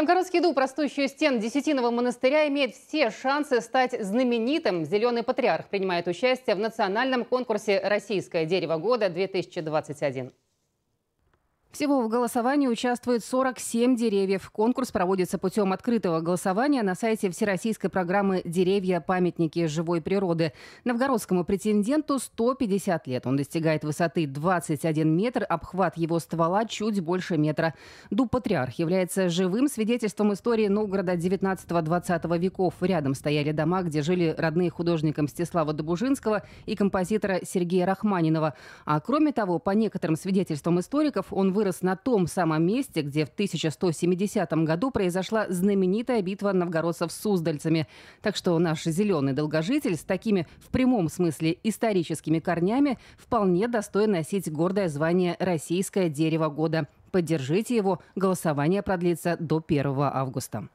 Новгородский дуб, растущий стен Десятиного монастыря, имеет все шансы стать знаменитым. Зеленый патриарх принимает участие в национальном конкурсе «Российское дерево года-2021». Всего в голосовании участвует 47 деревьев. Конкурс проводится путем открытого голосования на сайте Всероссийской программы «Деревья. Памятники живой природы». Новгородскому претенденту 150 лет. Он достигает высоты 21 метр, обхват его ствола чуть больше метра. Дуб-патриарх является живым свидетельством истории Новгорода 19-20 веков. Рядом стояли дома, где жили родные художника Мстислава Добужинского и композитора Сергея Рахманинова. А кроме того, по некоторым свидетельствам историков, он вы вырос на том самом месте, где в 1170 году произошла знаменитая битва новгородцев с суздальцами. Так что наш зеленый долгожитель с такими в прямом смысле историческими корнями вполне достоин носить гордое звание «Российское дерево года». Поддержите его, голосование продлится до 1 августа.